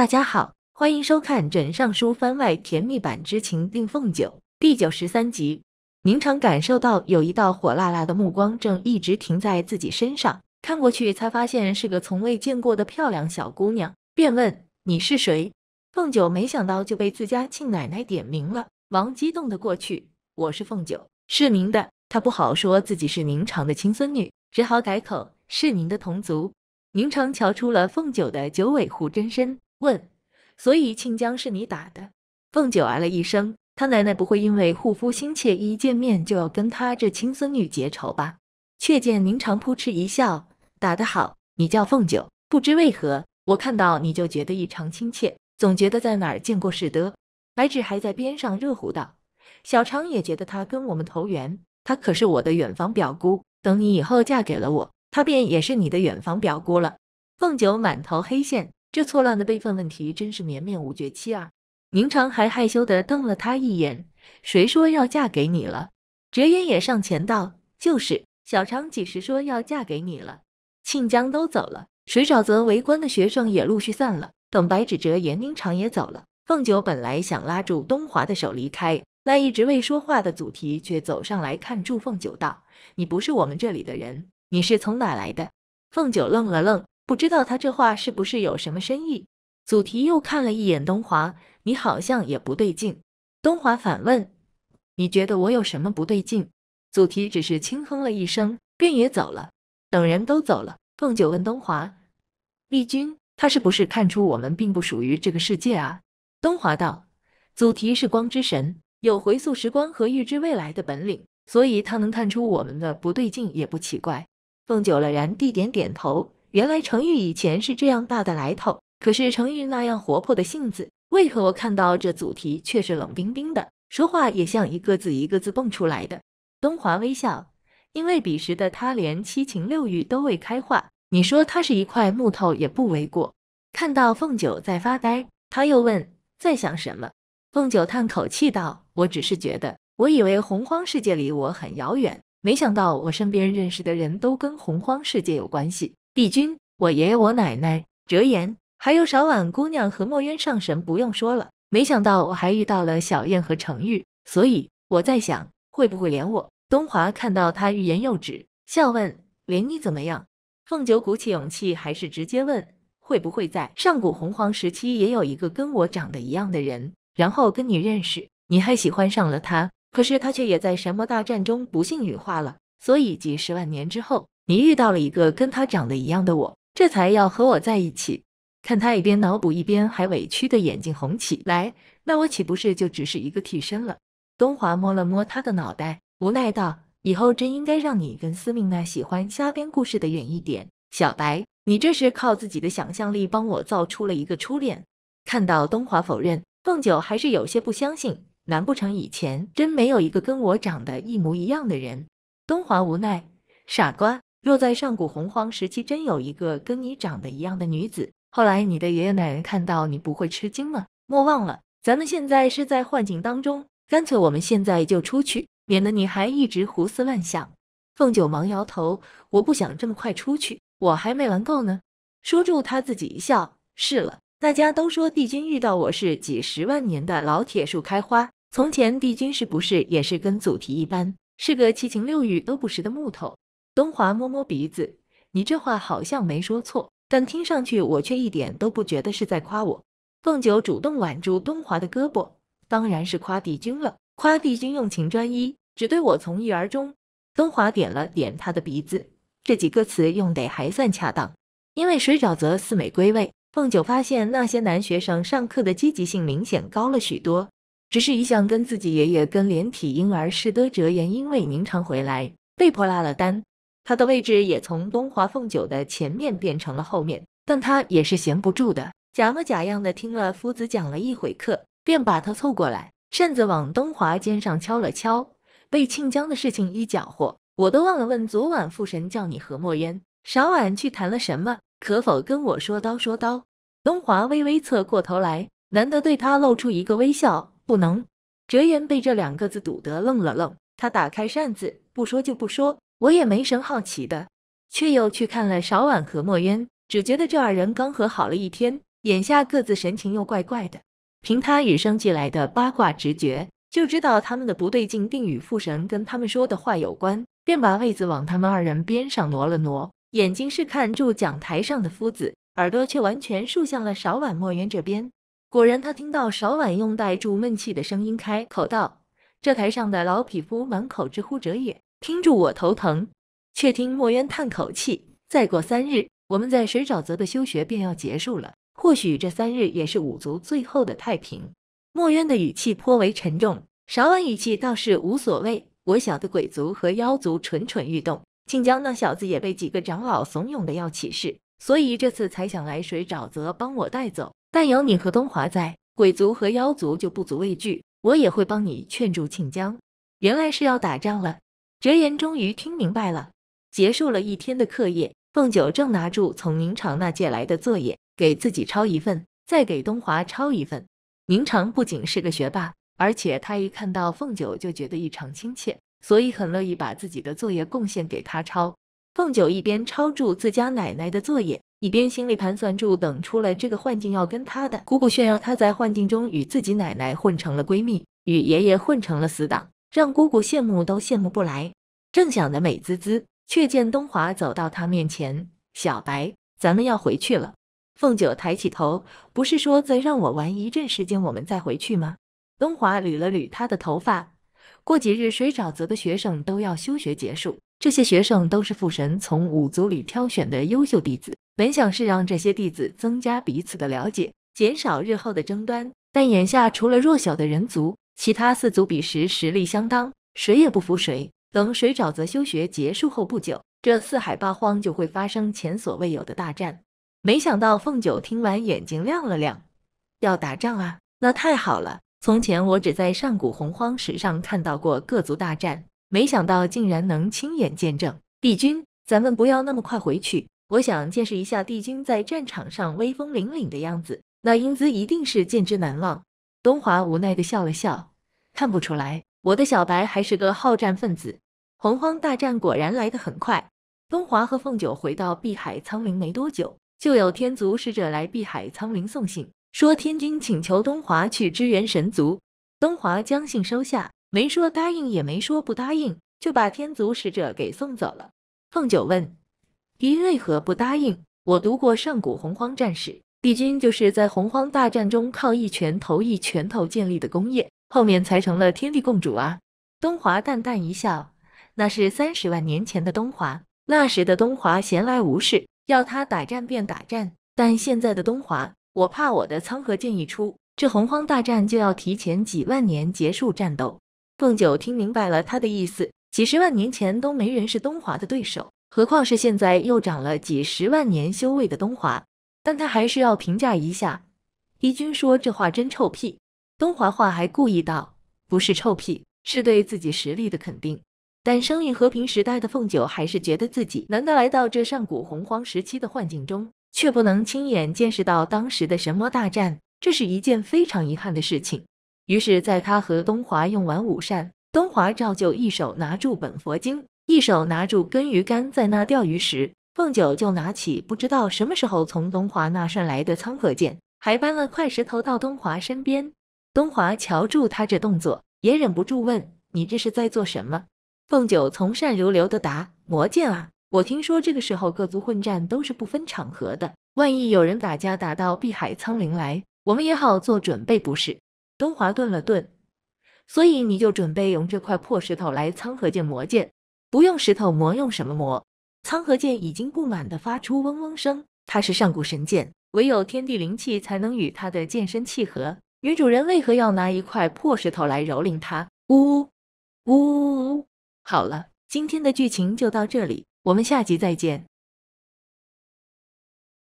大家好，欢迎收看《枕上书》番外甜蜜版之情定凤九第九十三集。宁常感受到有一道火辣辣的目光正一直停在自己身上，看过去才发现是个从未见过的漂亮小姑娘，便问：“你是谁？”凤九没想到就被自家亲奶奶点名了，忙激动的过去：“我是凤九，是您的。”他不好说自己是宁常的亲孙女，只好改口：“是您的同族。”宁常瞧出了凤九的九尾狐真身。问，所以庆江是你打的？凤九哎了一声，他奶奶不会因为护夫心切，一见面就要跟他这亲孙女结仇吧？却见宁常扑哧一笑，打得好，你叫凤九，不知为何，我看到你就觉得异常亲切，总觉得在哪儿见过似的。白芷还在边上热乎道，小常也觉得他跟我们投缘，他可是我的远房表姑，等你以后嫁给了我，他便也是你的远房表姑了。凤九满头黑线。这错乱的辈分问题真是绵绵无绝期啊！宁长还害羞地瞪了他一眼，谁说要嫁给你了？哲言也上前道：“就是小长几时说要嫁给你了？”庆江都走了，水沼泽围观的学生也陆续散了。等白芷、哲言、宁长也走了，凤九本来想拉住东华的手离开，那一直未说话的祖媞却走上来看住凤九道：“你不是我们这里的人，你是从哪来的？”凤九愣了愣。不知道他这话是不是有什么深意？祖提又看了一眼东华，你好像也不对劲。东华反问：“你觉得我有什么不对劲？”祖提只是轻哼了一声，便也走了。等人都走了，凤九问东华：“丽君，他是不是看出我们并不属于这个世界啊？”东华道：“祖提是光之神，有回溯时光和预知未来的本领，所以他能看出我们的不对劲也不奇怪。”凤九了然地点点头。原来程玉以前是这样大的来头，可是程玉那样活泼的性子，为何我看到这主题却是冷冰冰的，说话也像一个字一个字蹦出来的？东华微笑，因为彼时的他连七情六欲都未开化，你说他是一块木头也不为过。看到凤九在发呆，他又问在想什么？凤九叹口气道：“我只是觉得，我以为洪荒世界离我很遥远，没想到我身边认识的人都跟洪荒世界有关系。”帝君，我爷爷、我奶奶，折颜，还有少婉姑娘和墨渊上神不用说了。没想到我还遇到了小燕和程玉，所以我在想，会不会连我？东华看到他欲言又止，笑问：“连你怎么样？”凤九鼓起勇气，还是直接问：“会不会在上古洪荒时期也有一个跟我长得一样的人，然后跟你认识，你还喜欢上了他？可是他却也在神魔大战中不幸羽化了，所以几十万年之后？”你遇到了一个跟他长得一样的我，这才要和我在一起。看他一边脑补一边还委屈的眼睛红起来，那我岂不是就只是一个替身了？东华摸了摸他的脑袋，无奈道：“以后真应该让你跟司命那喜欢瞎编故事的远一点。”小白，你这是靠自己的想象力帮我造出了一个初恋。看到东华否认，凤九还是有些不相信。难不成以前真没有一个跟我长得一模一样的人？东华无奈，傻瓜。若在上古洪荒时期真有一个跟你长得一样的女子，后来你的爷爷奶奶看到你，不会吃惊吗？莫忘了，咱们现在是在幻境当中，干脆我们现在就出去，免得你还一直胡思乱想。凤九忙摇头，我不想这么快出去，我还没玩够呢。说住他自己一笑，是了，大家都说帝君遇到我是几十万年的老铁树开花，从前帝君是不是也是跟祖体一般，是个七情六欲都不识的木头？东华摸摸鼻子，你这话好像没说错，但听上去我却一点都不觉得是在夸我。凤九主动挽住东华的胳膊，当然是夸帝君了，夸帝君用情专一，只对我从一而终。东华点了点他的鼻子，这几个词用得还算恰当，因为水沼泽四美归位。凤九发现那些男学生上课的积极性明显高了许多，只是一向跟自己爷爷跟连体婴儿似的哲言因为明常回来，被迫拉了单。他的位置也从东华凤九的前面变成了后面，但他也是闲不住的，假模假样的听了夫子讲了一回课，便把他凑过来，扇子往东华肩上敲了敲。被庆江的事情一搅和，我都忘了问昨晚父神叫你和墨渊少晚去谈了什么，可否跟我说刀说刀？东华微微侧过头来，难得对他露出一个微笑。不能，哲言被这两个字堵得愣了愣。他打开扇子，不说就不说。我也没什么好奇的，却又去看了少婉和墨渊，只觉得这二人刚和好了一天，眼下各自神情又怪怪的。凭他与生俱来的八卦直觉，就知道他们的不对劲，并与父神跟他们说的话有关，便把位子往他们二人边上挪了挪，眼睛是看住讲台上的夫子，耳朵却完全竖向了少婉墨渊这边。果然，他听到少婉用带住闷气的声音开口道：“这台上的老匹夫，满口之乎者也。”听住我头疼，却听墨渊叹口气：“再过三日，我们在水沼泽的休学便要结束了。或许这三日也是五族最后的太平。”墨渊的语气颇为沉重。少安语气倒是无所谓：“我晓得鬼族和妖族蠢蠢欲动，庆江那小子也被几个长老怂恿的要起事，所以这次才想来水沼泽帮我带走。但有你和东华在，鬼族和妖族就不足畏惧。我也会帮你劝住庆江。原来是要打仗了。”哲言终于听明白了。结束了一天的课业，凤九正拿住从宁长那借来的作业，给自己抄一份，再给东华抄一份。宁长不仅是个学霸，而且他一看到凤九就觉得异常亲切，所以很乐意把自己的作业贡献给他抄。凤九一边抄住自家奶奶的作业，一边心里盘算住，等出了这个幻境要跟他的姑姑炫耀，她在幻境中与自己奶奶混成了闺蜜，与爷爷混成了死党。让姑姑羡慕都羡慕不来，正想得美滋滋，却见东华走到他面前：“小白，咱们要回去了。”凤九抬起头：“不是说再让我玩一阵时间，我们再回去吗？”东华捋了捋他的头发：“过几日水沼泽的学生都要休学结束，这些学生都是父神从五族里挑选的优秀弟子。本想是让这些弟子增加彼此的了解，减少日后的争端，但眼下除了弱小的人族。”其他四族彼时实力相当，谁也不服谁。等水沼泽修学结束后不久，这四海八荒就会发生前所未有的大战。没想到凤九听完，眼睛亮了亮。要打仗啊？那太好了！从前我只在上古洪荒史上看到过各族大战，没想到竟然能亲眼见证。帝君，咱们不要那么快回去，我想见识一下帝君在战场上威风凛凛的样子，那英姿一定是见之难忘。东华无奈地笑了笑。看不出来，我的小白还是个好战分子。洪荒大战果然来得很快。东华和凤九回到碧海苍灵没多久，就有天族使者来碧海苍灵送信，说天君请求东华去支援神族。东华将信收下，没说答应，也没说不答应，就把天族使者给送走了。凤九问：“你为何不答应？”我读过上古洪荒战史，帝君就是在洪荒大战中靠一拳头一拳头建立的功业。后面才成了天地共主啊！东华淡淡一笑，那是三十万年前的东华，那时的东华闲来无事，要他打战便打战。但现在的东华，我怕我的苍河剑一出，这洪荒大战就要提前几万年结束战斗。凤九听明白了他的意思，几十万年前都没人是东华的对手，何况是现在又长了几十万年修为的东华？但他还是要评价一下，帝军说这话真臭屁。东华话还故意道：“不是臭屁，是对自己实力的肯定。”但生于和平时代的凤九还是觉得自己，难得来到这上古洪荒时期的幻境中，却不能亲眼见识到当时的神魔大战，这是一件非常遗憾的事情。于是，在他和东华用完午膳，东华照旧一手拿住本佛经，一手拿住根鱼竿在那钓鱼时，凤九就拿起不知道什么时候从东华那顺来的苍河剑，还搬了块石头到东华身边。东华瞧住他这动作，也忍不住问：“你这是在做什么？”凤九从善如流的答：“魔剑啊，我听说这个时候各族混战都是不分场合的，万一有人打架打到碧海苍灵来，我们也好做准备，不是？”东华顿了顿，所以你就准备用这块破石头来苍河剑魔剑？不用石头磨，用什么磨？苍河剑已经不满的发出嗡嗡声，它是上古神剑，唯有天地灵气才能与它的剑身契合。女主人为何要拿一块破石头来蹂躏他？呜呜呜呜！好了，今天的剧情就到这里，我们下集再见。